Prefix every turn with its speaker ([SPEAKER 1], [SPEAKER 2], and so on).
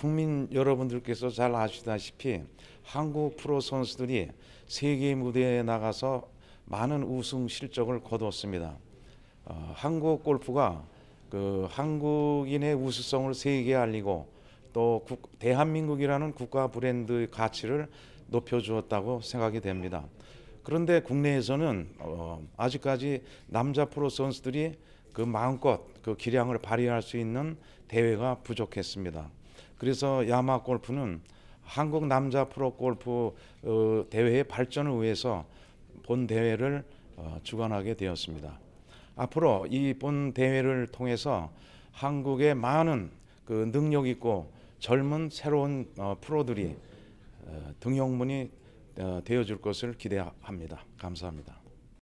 [SPEAKER 1] 국민 여러분들께서 잘 아시다시피 한국 프로 선수들이 세계 무대에 나가서 많은 우승 실적을 거뒀습니다. 어, 한국 골프가 그 한국인의 우수성을 세계에 알리고 또 국, 대한민국이라는 국가 브랜드의 가치를 높여주었다고 생각이 됩니다. 그런데 국내에서는 어, 아직까지 남자 프로 선수들이 그 마음껏 그 기량을 발휘할 수 있는 대회가 부족했습니다. 그래서 야마 골프는 한국 남자 프로 골프 어, 대회의 발전을 위해서 본 대회를 어, 주관하게 되었습니다. 앞으로 이 본 대회를 통해서 한국의 많은 그 능력 있고 젊은 새로운 어, 프로들이 등용문이 되어줄 것을 기대합니다. 감사합니다.